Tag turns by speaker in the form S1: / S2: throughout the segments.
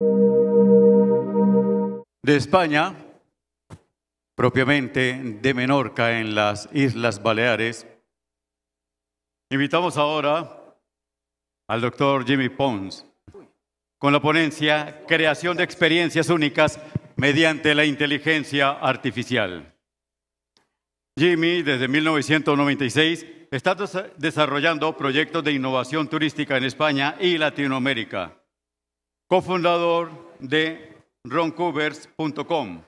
S1: de España, propiamente de Menorca en las Islas Baleares. Invitamos ahora al doctor Jimmy Pons con la ponencia Creación de experiencias únicas mediante la inteligencia artificial. Jimmy, desde 1996, está desarrollando proyectos de innovación turística en España y Latinoamérica cofundador de roncovers.com,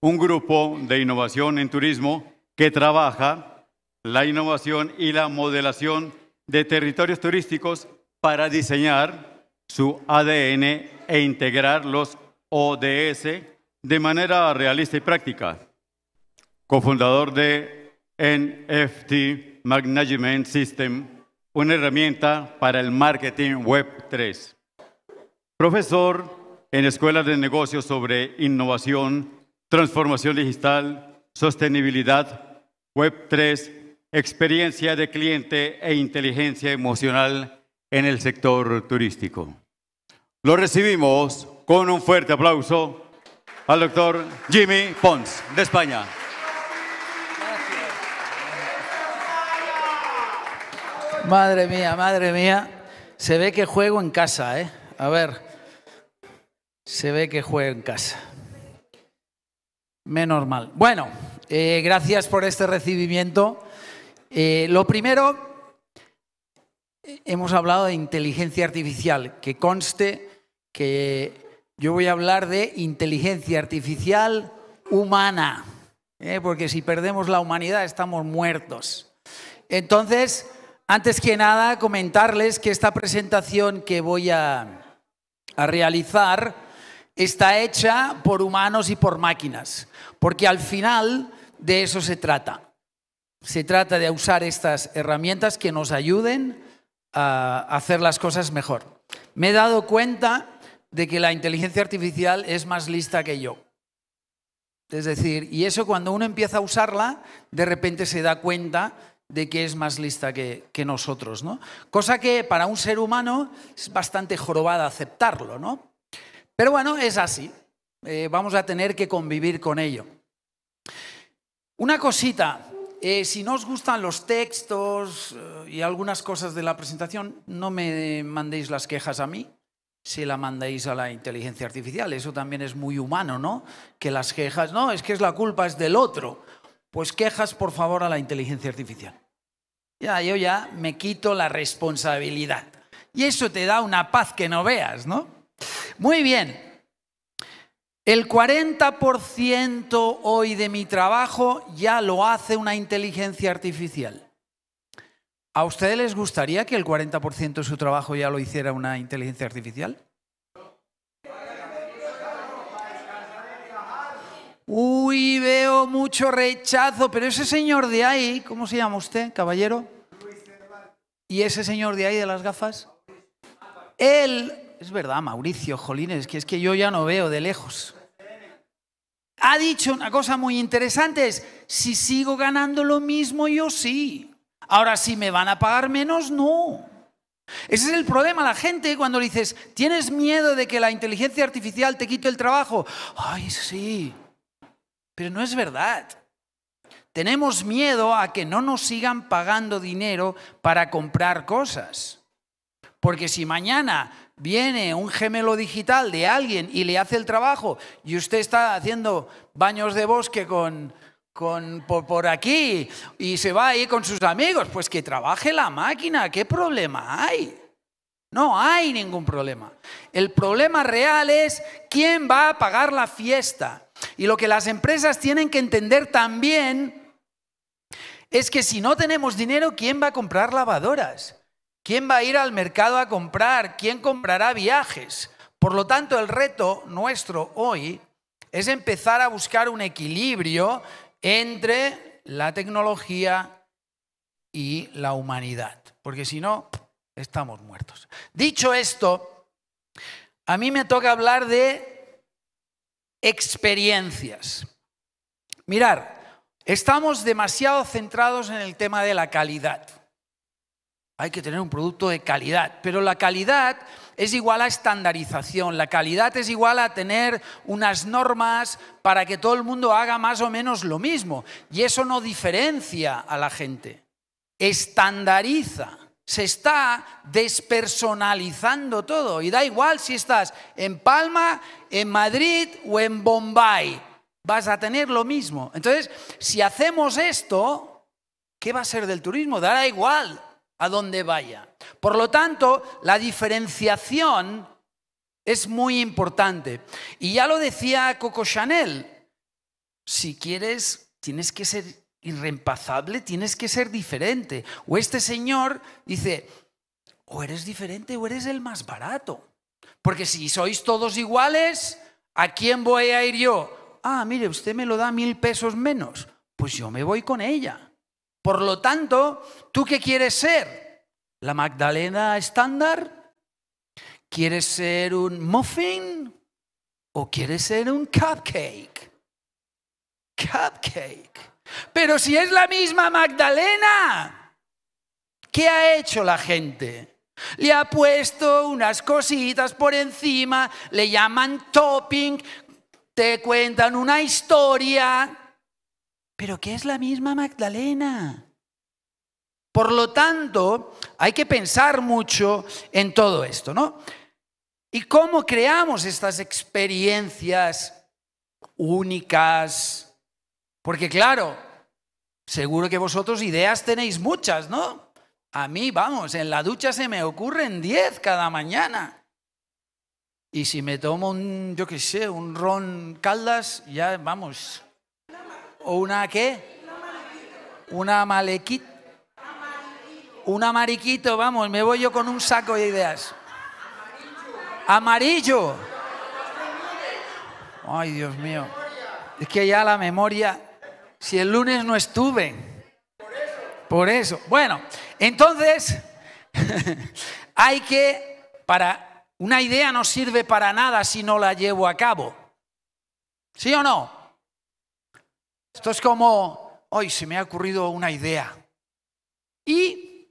S1: un grupo de innovación en turismo que trabaja la innovación y la modelación de territorios turísticos para diseñar su ADN e integrar los ODS de manera realista y práctica. Cofundador de NFT Management System, una herramienta para el marketing web 3 profesor en escuelas de negocios sobre innovación, transformación digital, sostenibilidad, Web 3, experiencia de cliente e inteligencia emocional en el sector turístico. Lo recibimos con un fuerte aplauso al doctor Jimmy Pons, de España.
S2: Madre mía, madre mía. Se ve que juego en casa, ¿eh? A ver, se ve que juega en casa. Menos mal. Bueno, eh, gracias por este recibimiento. Eh, lo primero, hemos hablado de inteligencia artificial. Que conste que yo voy a hablar de inteligencia artificial humana, ¿eh? porque si perdemos la humanidad estamos muertos. Entonces, antes que nada, comentarles que esta presentación que voy a, a realizar está hecha por humanos y por máquinas, porque al final de eso se trata. Se trata de usar estas herramientas que nos ayuden a hacer las cosas mejor. Me he dado cuenta de que la inteligencia artificial es más lista que yo. Es decir, y eso cuando uno empieza a usarla, de repente se da cuenta de que es más lista que, nosotros, ¿no? Cosa que para un ser humano es bastante jorobada aceptarlo, ¿no? Pero bueno, es así. Eh, vamos a tener que convivir con ello. Una cosita, eh, si no os gustan los textos eh, y algunas cosas de la presentación, no me mandéis las quejas a mí, si la mandáis a la inteligencia artificial. Eso también es muy humano, ¿no? Que las quejas, no, es que es la culpa, es del otro. Pues quejas, por favor, a la inteligencia artificial. Ya, yo ya me quito la responsabilidad. Y eso te da una paz que no veas, ¿no? Muy bien. El 40% hoy de mi trabajo ya lo hace una inteligencia artificial. ¿A ustedes les gustaría que el 40% de su trabajo ya lo hiciera una inteligencia artificial? Uy, veo mucho rechazo, pero ese señor de ahí, ¿cómo se llama usted, caballero? ¿Y ese señor de ahí de las gafas? Él, es verdad, Mauricio, jolines, que es que yo ya no veo de lejos. Ha dicho una cosa muy interesante, es, si sigo ganando lo mismo, yo sí. Ahora, si me van a pagar menos, no. Ese es el problema, la gente cuando dices, ¿tienes miedo de que la inteligencia artificial te quite el trabajo? Ay, sí. Pero no es verdad. Tenemos miedo a que no nos sigan pagando dinero para comprar cosas. Porque si mañana viene un gemelo digital de alguien y le hace el trabajo y usted está haciendo baños de bosque con, por, aquí y se va ahí con sus amigos, pues que trabaje la máquina, ¿qué problema hay? No hay ningún problema. El problema real es quién va a pagar la fiesta. Y lo que las empresas tienen que entender también es que si no tenemos dinero, ¿quién va a comprar lavadoras? ¿Quién va a ir al mercado a comprar? ¿Quién comprará viajes? Por lo tanto, el reto nuestro hoy es empezar a buscar un equilibrio entre la tecnología y la humanidad, porque si no, estamos muertos. Dicho esto, a mí me toca hablar de experiencias. Mirar, estamos demasiado centrados en el tema de la calidad. Hay que tener un producto de calidad, pero la calidad es igual a estandarización, la calidad es igual a tener unas normas para que todo el mundo haga más o menos lo mismo. Y eso no diferencia a la gente, estandariza se está despersonalizando todo. Y da igual si estás en Palma, en Madrid o en Bombay, vas a tener lo mismo. Entonces, si hacemos esto, ¿qué va a ser del turismo? Dará igual a dónde vaya. Por lo tanto, la diferenciación es muy importante. Y ya lo decía Coco Chanel, si quieres, tienes que ser irreemplazable, tienes que ser diferente. O este señor dice, o eres diferente o eres el más barato. Porque si sois todos iguales, ¿a quién voy a ir yo? Ah, mire, usted me lo da mil pesos menos. Pues yo me voy con ella. Por lo tanto, ¿tú qué quieres ser? ¿La Magdalena estándar? ¿Quieres ser un muffin? ¿O quieres ser un cupcake? Cupcake. Pero si es la misma Magdalena, ¿qué ha hecho la gente? Le ha puesto unas cositas por encima, le llaman topping, te cuentan una historia, pero qué es la misma Magdalena. Por lo tanto, hay que pensar mucho en todo esto, ¿no? Y cómo creamos estas experiencias únicas, porque claro, seguro que vosotros ideas tenéis muchas, ¿no? A mí, vamos, en la ducha se me ocurren 10 cada mañana. Y si me tomo un, yo qué sé, un ron caldas, ya vamos. ¿O una qué? Una malequita. Una mariquito, vamos, me voy yo con un saco de ideas. Amarillo. Ay, Dios mío. Es que ya la memoria si el lunes no estuve. Por eso. Por eso. Bueno, entonces hay que, para, una idea no sirve para nada si no la llevo a cabo. ¿Sí o no? Esto es como, hoy se me ha ocurrido una idea. Y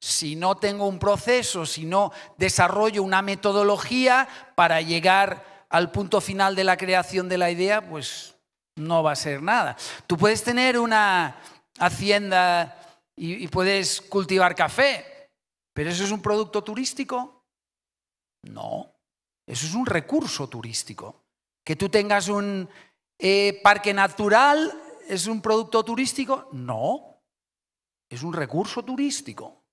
S2: si no tengo un proceso, si no desarrollo una metodología para llegar al punto final de la creación de la idea, pues no va a ser nada. Tú puedes tener una hacienda y, puedes cultivar café, pero ¿eso es un producto turístico? No, eso es un recurso turístico. Que tú tengas un eh, parque natural, ¿es un producto turístico? No, es un recurso turístico.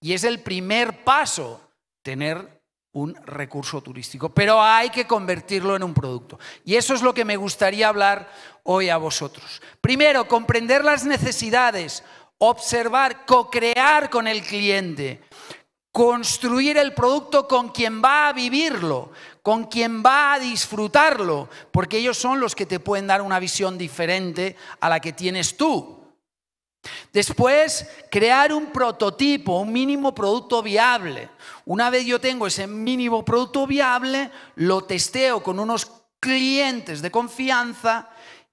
S2: Y es el primer paso, tener un recurso turístico, pero hay que convertirlo en un producto. Y eso es lo que me gustaría hablar hoy a vosotros. Primero, comprender las necesidades, observar, co-crear con el cliente, construir el producto con quien va a vivirlo, con quien va a disfrutarlo, porque ellos son los que te pueden dar una visión diferente a la que tienes tú. Después, crear un prototipo, un mínimo producto viable. Una vez yo tengo ese mínimo producto viable, lo testeo con unos clientes de confianza,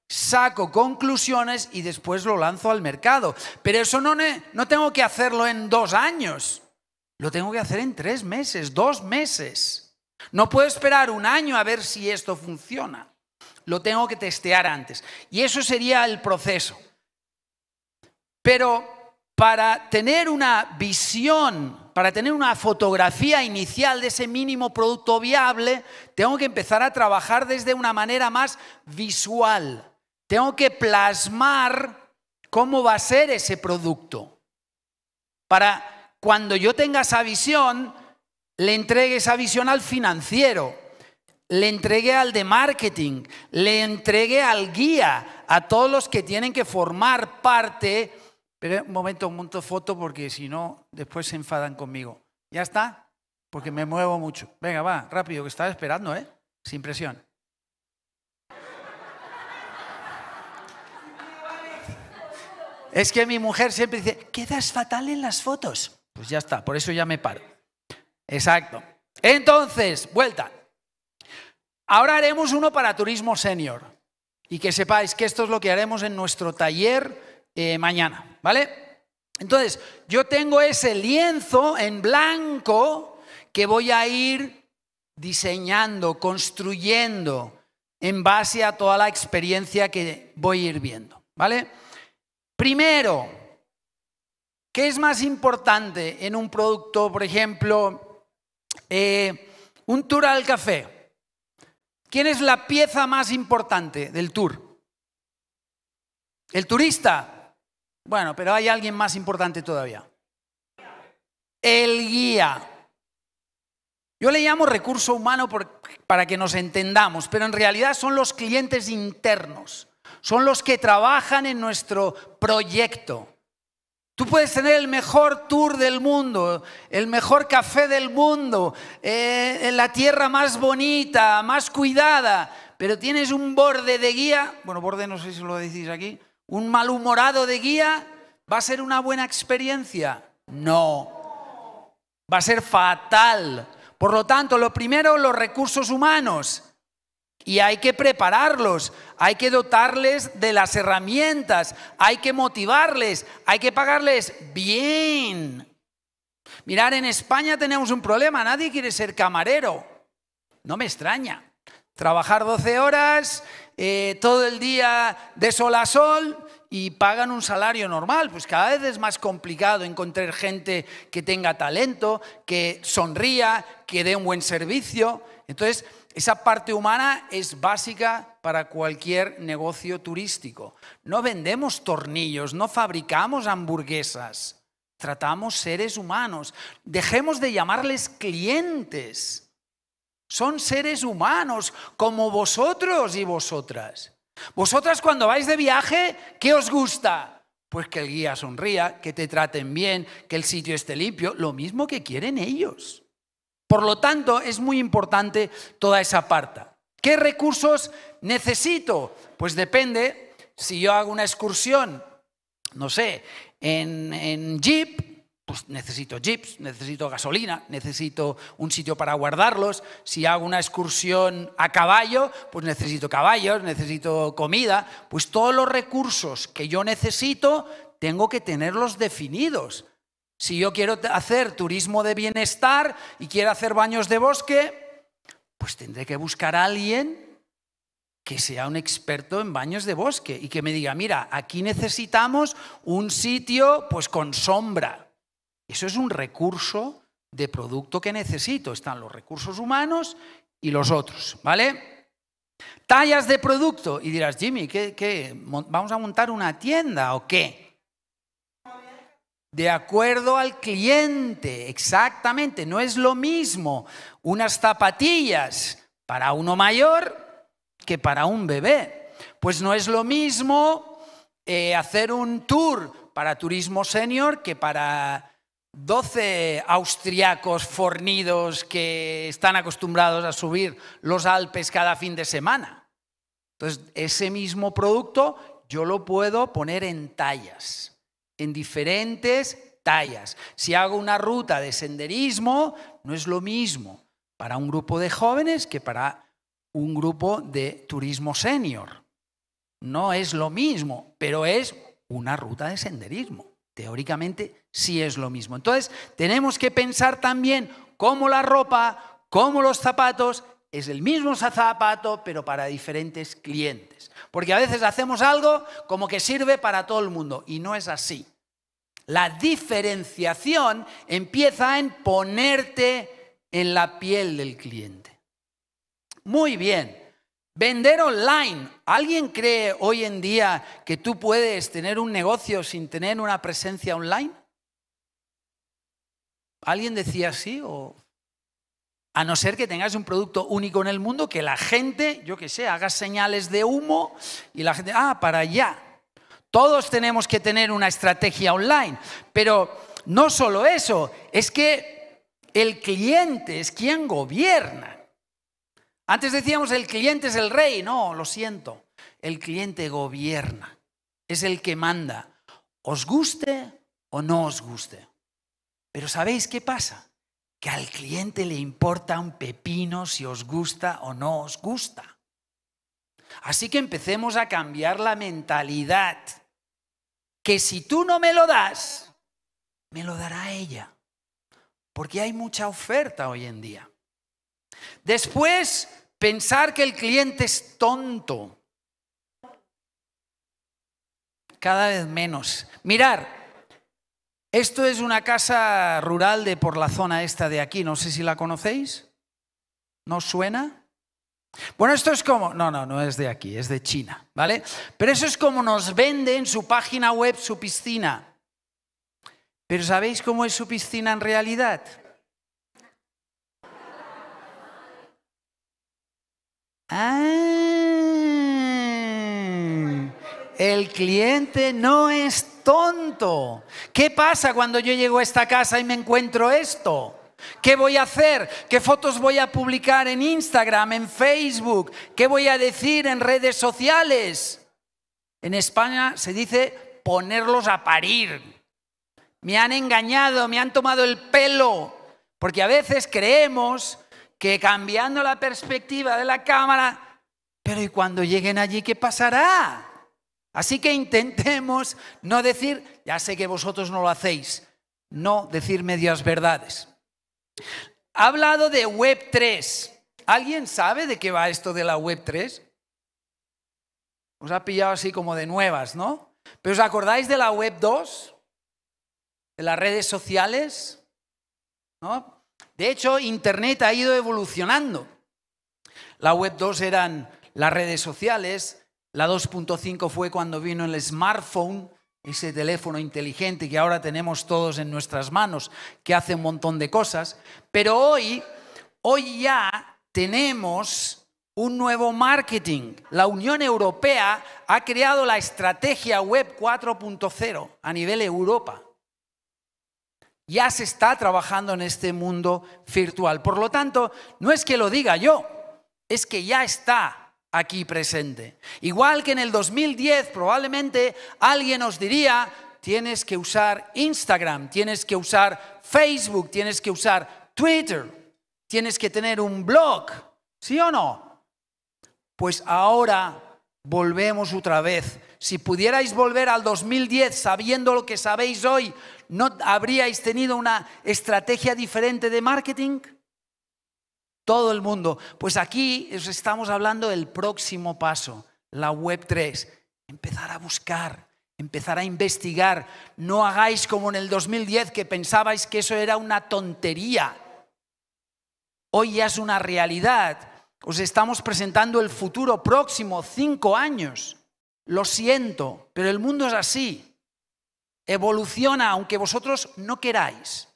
S2: saco conclusiones y después lo lanzo al mercado. Pero eso no, no tengo que hacerlo en dos años, lo tengo que hacer en tres meses, dos meses. No puedo esperar un año a ver si esto funciona. Lo tengo que testear antes. Y eso sería el proceso. Pero para tener una visión, para tener una fotografía inicial de ese mínimo producto viable, tengo que empezar a trabajar desde una manera más visual. Tengo que plasmar cómo va a ser ese producto. Para cuando yo tenga esa visión, le entregue esa visión al financiero, le entregue al de marketing, le entregue al guía, a todos los que tienen que formar parte Esperen un momento, un de foto porque si no, después se enfadan conmigo. ¿Ya está? Porque me muevo mucho. Venga, va, rápido, que estaba esperando, ¿eh? Sin presión. Es que mi mujer siempre dice, quedas fatal en las fotos. Pues ya está, por eso ya me paro. Exacto. Entonces, vuelta. Ahora haremos uno para turismo senior. Y que sepáis que esto es lo que haremos en nuestro taller eh, mañana. ¿Vale? Entonces, yo tengo ese lienzo en blanco que voy a ir diseñando, construyendo en base a toda la experiencia que voy a ir viendo. ¿Vale? Primero, ¿qué es más importante en un producto, por ejemplo, eh, un tour al café? ¿Quién es la pieza más importante del tour? ¿El turista? Bueno, pero hay alguien más importante todavía. El guía. Yo le llamo recurso humano para que nos entendamos, pero en realidad son los clientes internos, son los que trabajan en nuestro proyecto. Tú puedes tener el mejor tour del mundo, el mejor café del mundo, eh, la tierra más bonita, más cuidada, pero tienes un borde de guía, bueno, borde no sé si lo decís aquí, ¿Un malhumorado de guía va a ser una buena experiencia? No. Va a ser fatal. Por lo tanto, lo primero, los recursos humanos. Y hay que prepararlos, hay que dotarles de las herramientas, hay que motivarles, hay que pagarles bien. Mirar, en España tenemos un problema, nadie quiere ser camarero. No me extraña. Trabajar 12 horas eh, todo el día de sol a sol y pagan un salario normal. Pues cada vez es más complicado encontrar gente que tenga talento, que sonría, que dé un buen servicio. Entonces, esa parte humana es básica para cualquier negocio turístico. No vendemos tornillos, no fabricamos hamburguesas, tratamos seres humanos. Dejemos de llamarles clientes son seres humanos como vosotros y vosotras. Vosotras cuando vais de viaje, ¿qué os gusta? Pues que el guía sonría, que te traten bien, que el sitio esté limpio, lo mismo que quieren ellos. Por lo tanto, es muy importante toda esa parte. ¿Qué recursos necesito? Pues depende, si yo hago una excursión, no sé, en, en jeep, pues necesito jeeps, necesito gasolina, necesito un sitio para guardarlos. Si hago una excursión a caballo, pues necesito caballos, necesito comida. Pues todos los recursos que yo necesito, tengo que tenerlos definidos. Si yo quiero hacer turismo de bienestar y quiero hacer baños de bosque, pues tendré que buscar a alguien que sea un experto en baños de bosque y que me diga, mira, aquí necesitamos un sitio pues con sombra eso es un recurso de producto que necesito. Están los recursos humanos y los otros, ¿vale? Tallas de producto. Y dirás, Jimmy, ¿qué, vamos a montar una tienda o qué? De acuerdo al cliente, exactamente. No es lo mismo unas zapatillas para uno mayor que para un bebé. Pues no es lo mismo eh, hacer un tour para turismo senior que para 12 austriacos fornidos que están acostumbrados a subir los Alpes cada fin de semana. Entonces, ese mismo producto yo lo puedo poner en tallas, en diferentes tallas. Si hago una ruta de senderismo, no es lo mismo para un grupo de jóvenes que para un grupo de turismo senior. No es lo mismo, pero es una ruta de senderismo. Teóricamente si es lo mismo. Entonces, tenemos que pensar también cómo la ropa, cómo los zapatos, es el mismo zapato, pero para diferentes clientes. Porque a veces hacemos algo como que sirve para todo el mundo, y no es así. La diferenciación empieza en ponerte en la piel del cliente. Muy bien. Vender online. ¿Alguien cree hoy en día que tú puedes tener un negocio sin tener una presencia online? ¿Alguien decía así? O... A no ser que tengas un producto único en el mundo que la gente, yo qué sé, haga señales de humo y la gente, ah, para allá. Todos tenemos que tener una estrategia online, pero no solo eso, es que el cliente es quien gobierna. Antes decíamos el cliente es el rey, no, lo siento, el cliente gobierna, es el que manda, os guste o no os guste. Pero ¿sabéis qué pasa? Que al cliente le importa un pepino si os gusta o no os gusta. Así que empecemos a cambiar la mentalidad. Que si tú no me lo das, me lo dará ella. Porque hay mucha oferta hoy en día. Después, pensar que el cliente es tonto. Cada vez menos. Mirar, esto es una casa rural de por la zona esta de aquí, no sé si la conocéis. ¿No suena? Bueno, esto es como, no, no, no es de aquí, es de China, ¿vale? Pero eso es como nos vende en su página web su piscina. Pero ¿sabéis cómo es su piscina en realidad? Ah, el cliente no está tonto. ¿Qué pasa cuando yo llego a esta casa y me encuentro esto? ¿Qué voy a hacer? ¿Qué fotos voy a publicar en Instagram, en Facebook? ¿Qué voy a decir en redes sociales? En España se dice ponerlos a parir. Me han engañado, me han tomado el pelo, porque a veces creemos que cambiando la perspectiva de la cámara, pero ¿y cuando lleguen allí qué pasará? Así que intentemos no decir, ya sé que vosotros no lo hacéis, no decir medias verdades. Ha hablado de Web 3. ¿Alguien sabe de qué va esto de la Web 3? Os ha pillado así como de nuevas, ¿no? ¿Pero os acordáis de la Web 2? ¿De las redes sociales? ¿No? De hecho, Internet ha ido evolucionando. La Web 2 eran las redes sociales, la 2.5 fue cuando vino el smartphone, ese teléfono inteligente que ahora tenemos todos en nuestras manos, que hace un montón de cosas. Pero hoy, hoy ya tenemos un nuevo marketing. La Unión Europea ha creado la estrategia web 4.0 a nivel Europa. Ya se está trabajando en este mundo virtual. Por lo tanto, no es que lo diga yo, es que ya está aquí presente. Igual que en el 2010 probablemente alguien os diría, tienes que usar Instagram, tienes que usar Facebook, tienes que usar Twitter, tienes que tener un blog, ¿sí o no? Pues ahora volvemos otra vez. Si pudierais volver al 2010 sabiendo lo que sabéis hoy, ¿no habríais tenido una estrategia diferente de marketing? todo el mundo. Pues aquí estamos hablando del próximo paso, la Web 3. Empezar a buscar, empezar a investigar. No hagáis como en el 2010 que pensabais que eso era una tontería. Hoy ya es una realidad. Os estamos presentando el futuro próximo, cinco años. Lo siento, pero el mundo es así. Evoluciona aunque vosotros no queráis.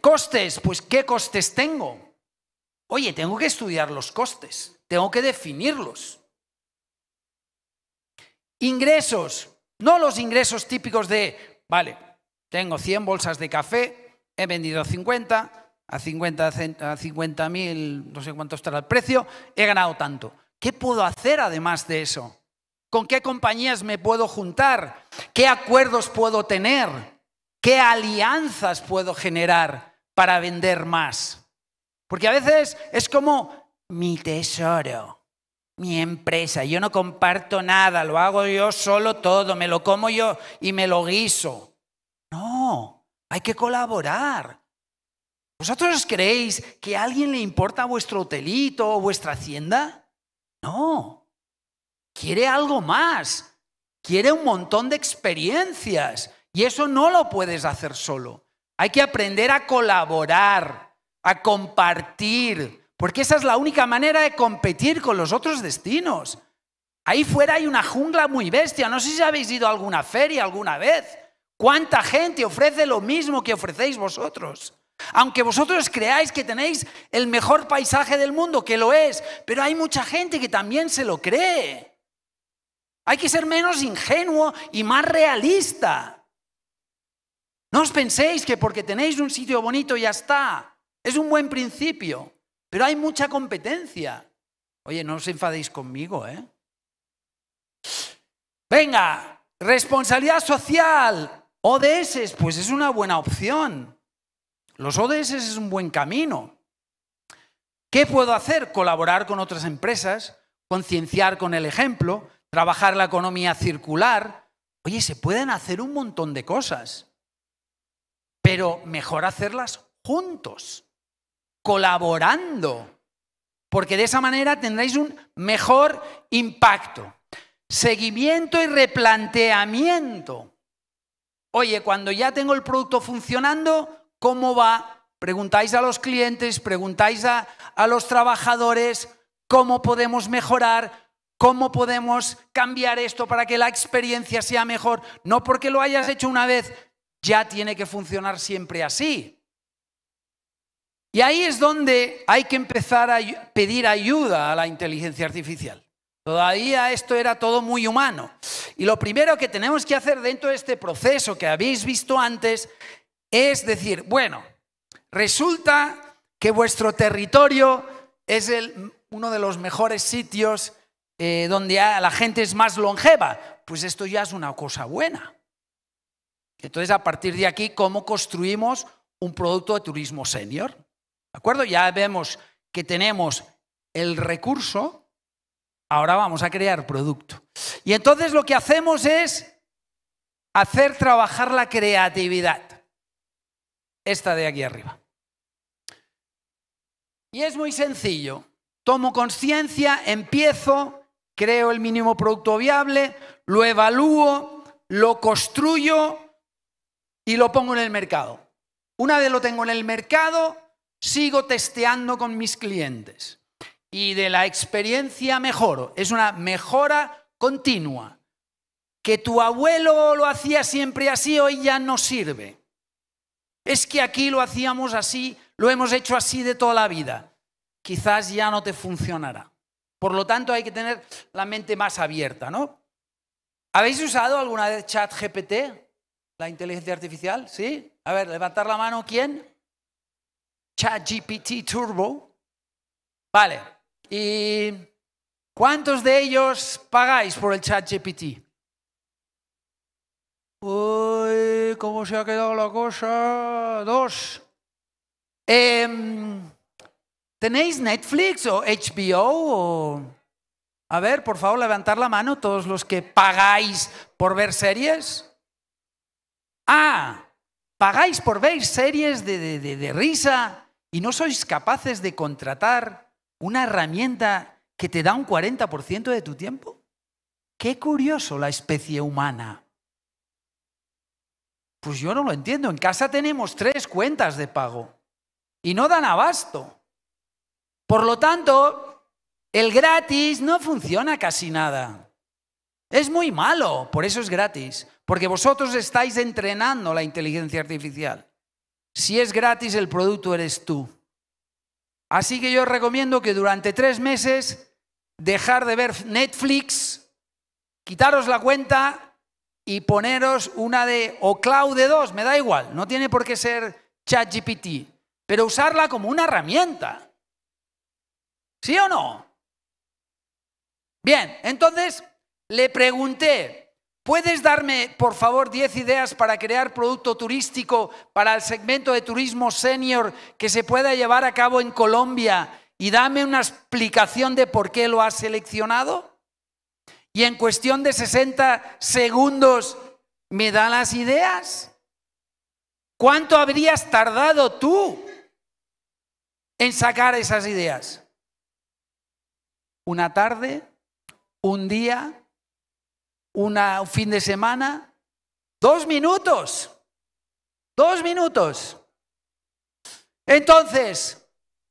S2: Costes, pues ¿qué costes tengo? Oye, tengo que estudiar los costes, tengo que definirlos. Ingresos, no los ingresos típicos de, vale, tengo 100 bolsas de café, he vendido 50, a 50 mil, no sé cuánto estará el precio, he ganado tanto. ¿Qué puedo hacer además de eso? ¿Con qué compañías me puedo juntar? ¿Qué acuerdos puedo tener? ¿Qué alianzas puedo generar para vender más? Porque a veces es como mi tesoro, mi empresa. Yo no comparto nada, lo hago yo solo todo, me lo como yo y me lo guiso. No, hay que colaborar. ¿Vosotros creéis que a alguien le importa vuestro hotelito o vuestra hacienda? No. Quiere algo más. Quiere un montón de experiencias. Y eso no lo puedes hacer solo. Hay que aprender a colaborar a compartir, porque esa es la única manera de competir con los otros destinos. Ahí fuera hay una jungla muy bestia, no sé si habéis ido a alguna feria alguna vez. ¿Cuánta gente ofrece lo mismo que ofrecéis vosotros? Aunque vosotros creáis que tenéis el mejor paisaje del mundo, que lo es, pero hay mucha gente que también se lo cree. Hay que ser menos ingenuo y más realista. No os penséis que porque tenéis un sitio bonito ya está. Es un buen principio, pero hay mucha competencia. Oye, no os enfadéis conmigo, ¿eh? Venga, responsabilidad social, ODS, pues es una buena opción. Los ODS es un buen camino. ¿Qué puedo hacer? Colaborar con otras empresas, concienciar con el ejemplo, trabajar la economía circular. Oye, se pueden hacer un montón de cosas, pero mejor hacerlas juntos colaborando, porque de esa manera tendréis un mejor impacto. Seguimiento y replanteamiento. Oye, cuando ya tengo el producto funcionando, ¿cómo va? Preguntáis a los clientes, preguntáis a, los trabajadores cómo podemos mejorar, ¿Cómo podemos cambiar esto para que la experiencia sea mejor? No porque lo hayas hecho una vez, ya tiene que funcionar siempre así. Y ahí es donde hay que empezar a pedir ayuda a la inteligencia artificial. Todavía esto era todo muy humano. Y lo primero que tenemos que hacer dentro de este proceso que habéis visto antes es decir, bueno, resulta que vuestro territorio es uno de los mejores sitios eh, donde la gente es más longeva. Pues esto ya es una cosa buena. Entonces, a partir de aquí, ¿cómo construimos un producto de turismo senior? ¿De acuerdo? Ya vemos que tenemos el recurso, ahora vamos a crear producto. Y entonces lo que hacemos es hacer trabajar la creatividad. Esta de aquí arriba. Y es muy sencillo. Tomo conciencia, empiezo, creo el mínimo producto viable, lo evalúo, lo construyo y lo pongo en el mercado. Una vez lo tengo en el mercado, sigo testeando con mis clientes y de la experiencia mejoro. Es una mejora continua. Que tu abuelo lo hacía siempre así, hoy ya no sirve. Es que aquí lo hacíamos así, lo hemos hecho así de toda la vida. Quizás ya no te funcionará. Por lo tanto, hay que tener la mente más abierta, ¿no? ¿Habéis usado alguna vez ChatGPT, la inteligencia artificial? ¿Sí? A ver, levantar la mano, ¿quién? ChatGPT Turbo. Vale. ¿Y cuántos de ellos pagáis por el ChatGPT? Uy, ¿cómo se ha quedado la cosa? Dos. Em, ¿Tenéis Netflix o HBO? O... A ver, por favor, levantar la mano todos los que pagáis por ver series. Ah, pagáis por ver series de risa, y no sois capaces de contratar una herramienta que te da un 40% de tu tiempo? Qué curioso la especie humana. Pues yo no lo entiendo. En casa tenemos tres cuentas de pago y no dan abasto. Por lo tanto, el gratis no funciona casi nada. Es muy malo, por eso es gratis, porque vosotros estáis entrenando la inteligencia artificial. Si es gratis, el producto eres tú. Así que yo recomiendo que durante tres meses dejar de ver Netflix, quitaros la cuenta y poneros una de o Cloud de dos, me da igual, no tiene por qué ser ChatGPT, pero usarla como una herramienta. ¿Sí o no? Bien, entonces le pregunté, ¿Puedes darme, por favor, 10 ideas para crear producto turístico para el segmento de turismo senior que se pueda llevar a cabo en Colombia? Y dame una explicación de por qué lo has seleccionado. Y en cuestión de 60 segundos, ¿me da las ideas? ¿Cuánto habrías tardado tú en sacar esas ideas? ¿Una tarde? ¿Un día? una, un fin de semana, dos minutos, dos minutos. Entonces,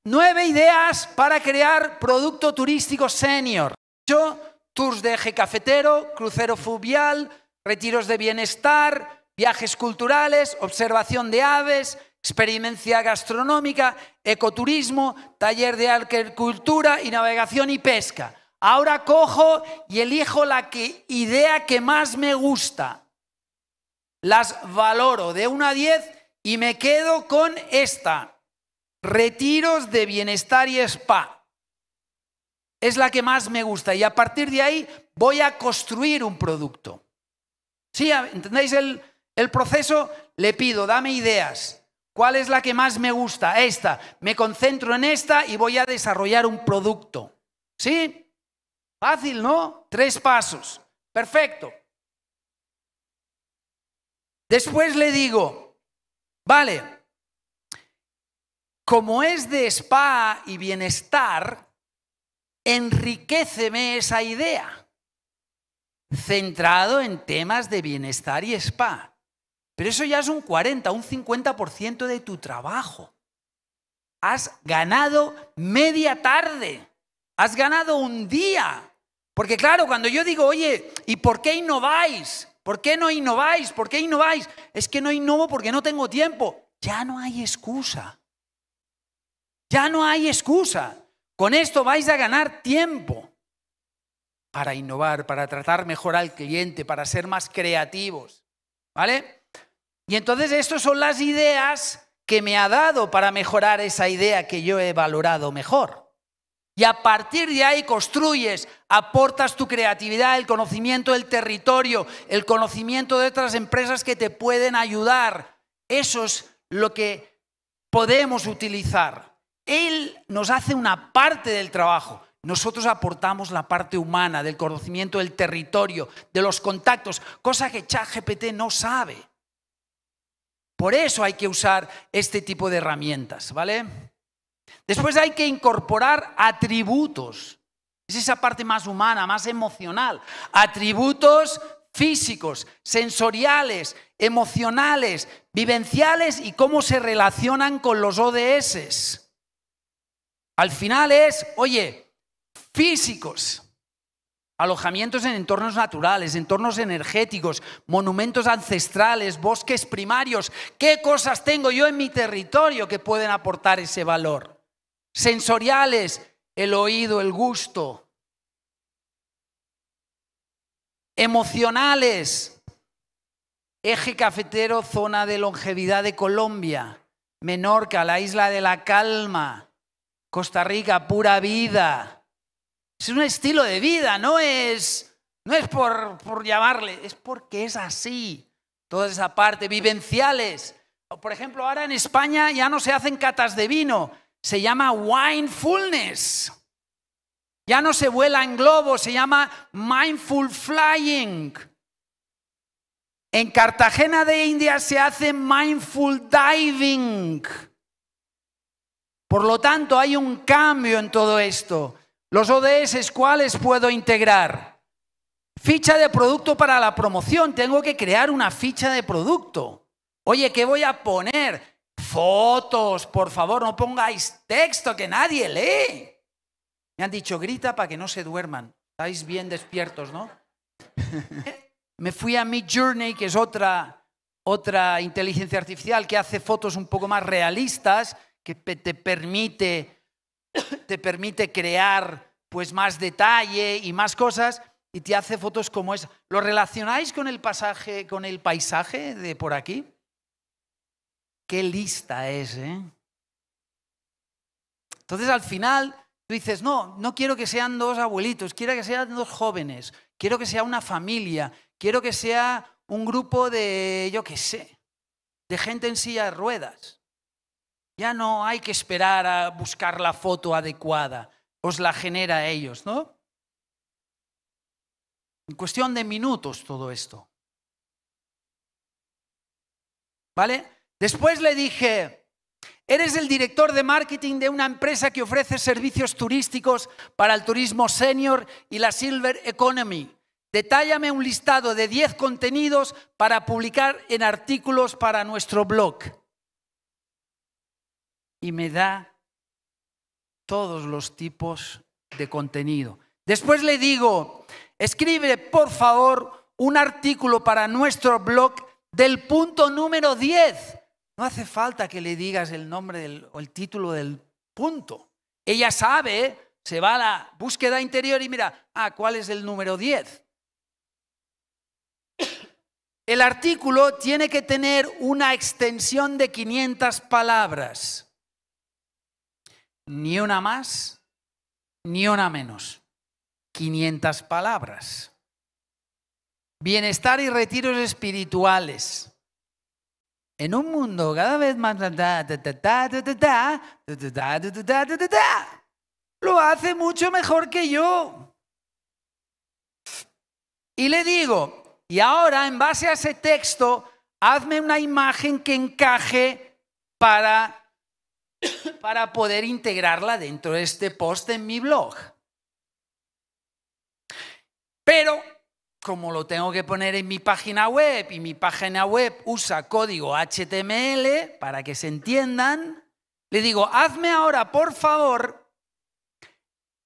S2: nueve ideas para crear producto turístico senior. Yo, tours de eje cafetero, crucero fluvial, retiros de bienestar, viajes culturales, observación de aves, experiencia gastronómica, ecoturismo, taller de agricultura y navegación y pesca. Ahora cojo y elijo la que, idea que más me gusta. Las valoro de 1 a 10 y me quedo con esta. Retiros de bienestar y spa. Es la que más me gusta y a partir de ahí voy a construir un producto. ¿Sí? ¿Entendéis el proceso? Le pido, dame ideas. ¿Cuál es la que más me gusta? Esta. Me concentro en esta y voy a desarrollar un producto. ¿Sí? Fácil, ¿no? Tres pasos. Perfecto. Después le digo, vale, como es de spa y bienestar, enriqueceme esa idea, centrado en temas de bienestar y spa. Pero eso ya es un 40, un 50% de tu trabajo. Has ganado media tarde, has ganado un día porque claro, cuando yo digo, oye, ¿y por qué innováis? ¿Por qué no innováis? ¿Por qué innováis? Es que no innovo porque no tengo tiempo. Ya no hay excusa. Ya no hay excusa. Con esto vais a ganar tiempo para innovar, para tratar mejor al cliente, para ser más creativos. ¿Vale? Y entonces estas son las ideas que me ha dado para mejorar esa idea que yo he valorado mejor. Y a partir de ahí construyes, aportas tu creatividad, el conocimiento del territorio, el conocimiento de otras empresas que te pueden ayudar. Eso es lo que podemos utilizar. Él nos hace una parte del trabajo. Nosotros aportamos la parte humana del conocimiento del territorio, de los contactos, cosa que ChatGPT no sabe. Por eso hay que usar este tipo de herramientas, ¿vale? Después hay que incorporar atributos. Es esa parte más humana, más emocional. Atributos físicos, sensoriales, emocionales, vivenciales y cómo se relacionan con los ODS. Al final es, oye, físicos alojamientos en entornos naturales, entornos energéticos, monumentos ancestrales, bosques primarios. ¿Qué cosas tengo yo en mi territorio que pueden aportar ese valor? Sensoriales, el oído, el gusto. Emocionales, eje cafetero, zona de longevidad de Colombia, Menorca, la isla de la calma, Costa Rica, pura vida. Es un estilo de vida, no es, no es por, por llamarle, es porque es así. Toda esa parte, vivenciales. Por ejemplo, ahora en España ya no se hacen catas de vino, se llama winefulness. Ya no se vuela en globo, se llama mindful flying. En Cartagena de India se hace mindful diving. Por lo tanto, hay un cambio en todo esto. Los ODS, ¿cuáles puedo integrar? Ficha de producto para la promoción. Tengo que crear una ficha de producto. Oye, ¿qué voy a poner? Fotos, por favor, no pongáis texto que nadie lee. Me han dicho, grita para que no se duerman. Estáis bien despiertos, ¿no? Me fui a Mid Journey, que es otra, otra inteligencia artificial que hace fotos un poco más realistas, que te permite te permite crear pues más detalle y más cosas y te hace fotos como esa. ¿Lo relacionáis con el pasaje, con el paisaje de por aquí? Qué lista es, ¿eh? Entonces al final tú dices, no, no quiero que sean dos abuelitos, quiero que sean dos jóvenes, quiero que sea una familia, quiero que sea un grupo de, yo qué sé, de gente en silla de ruedas. Ya no hay que esperar a buscar la foto adecuada, os la genera ellos, ¿no? En cuestión de minutos todo esto. ¿Vale? Después le dije, eres el director de marketing de una empresa que ofrece servicios turísticos para el turismo senior y la silver economy. Detállame un listado de 10 contenidos para publicar en artículos para nuestro blog y me da todos los tipos de contenido. Después le digo, escribe por favor un artículo para nuestro blog del punto número 10. No hace falta que le digas el nombre del, o el título del punto. Ella sabe, se va a la búsqueda interior y mira, ah, ¿cuál es el número 10? El artículo tiene que tener una extensión de 500 palabras ni una más, ni una menos. 500 palabras. Bienestar y retiros espirituales. En un mundo cada vez más... Lo hace mucho mejor que yo. Y le digo, y ahora en base a ese texto, hazme una imagen que encaje para para poder integrarla dentro de este post en mi blog. Pero como lo tengo que poner en mi página web y mi página web usa código HTML para que se entiendan, le digo, hazme ahora, por favor,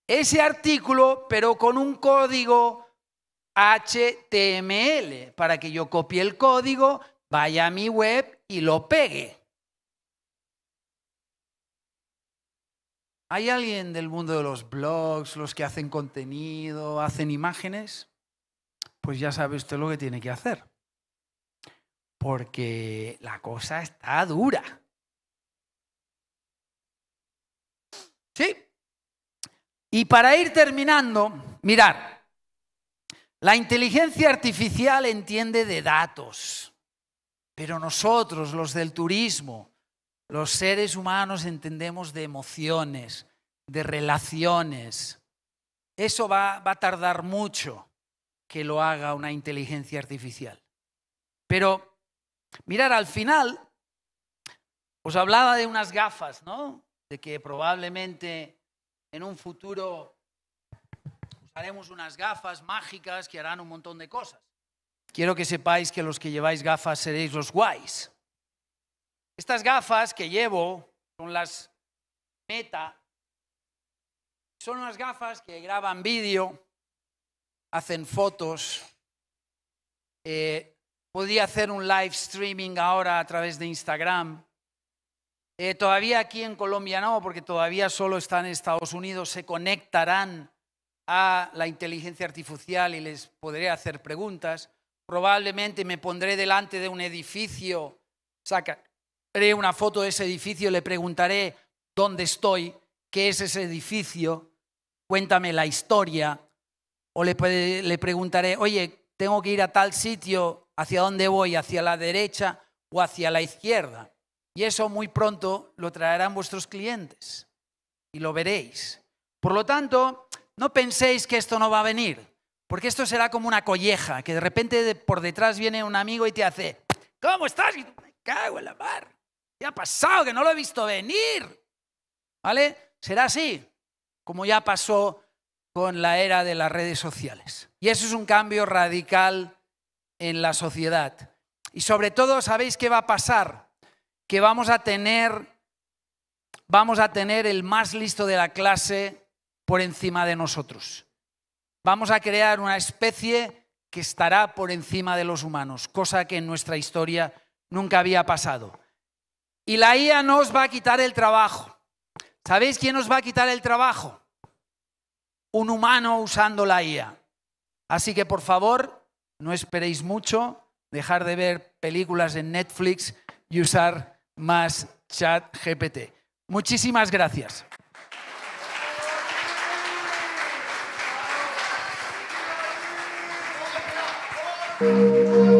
S2: ese artículo, pero con un código HTML, para que yo copie el código, vaya a mi web y lo pegue. ¿Hay alguien del mundo de los blogs, los que hacen contenido, hacen imágenes? Pues ya sabe usted lo que tiene que hacer. Porque la cosa está dura. ¿Sí? Y para ir terminando, mirar, la inteligencia artificial entiende de datos, pero nosotros, los del turismo, los seres humanos entendemos de emociones, de relaciones. Eso va, a tardar mucho que lo haga una inteligencia artificial. Pero mirar, al final, os hablaba de unas gafas, ¿no? De que probablemente en un futuro usaremos unas gafas mágicas que harán un montón de cosas. Quiero que sepáis que los que lleváis gafas seréis los guays. Estas gafas que llevo son las Meta, son unas gafas que graban vídeo, hacen fotos. Eh, podría hacer un live streaming ahora a través de Instagram. Eh, todavía aquí en Colombia no, porque todavía solo están en Estados Unidos. Se conectarán a la inteligencia artificial y les podré hacer preguntas. Probablemente me pondré delante de un edificio, saca, una foto de ese edificio, le preguntaré dónde estoy, qué es ese edificio, cuéntame la historia, o le, preguntaré, oye, tengo que ir a tal sitio, ¿hacia dónde voy? ¿Hacia la derecha o hacia la izquierda? Y eso muy pronto lo traerán vuestros clientes y lo veréis. Por lo tanto, no penséis que esto no va a venir, porque esto será como una colleja, que de repente por detrás viene un amigo y te hace, ¿cómo estás? Y me cago en la mar ha pasado? Que no lo he visto venir. ¿Vale? Será así, como ya pasó con la era de las redes sociales. Y eso es un cambio radical en la sociedad. Y sobre todo, ¿sabéis qué va a pasar? Que vamos a tener vamos a tener el más listo de la clase por encima de nosotros. Vamos a crear una especie que estará por encima de los humanos, cosa que en nuestra historia nunca había pasado. Y la IA nos va a quitar el trabajo. ¿Sabéis quién os va a quitar el trabajo? Un humano usando la IA. Así que por favor, no esperéis mucho, dejar de ver películas en Netflix y usar más chat GPT. Muchísimas gracias.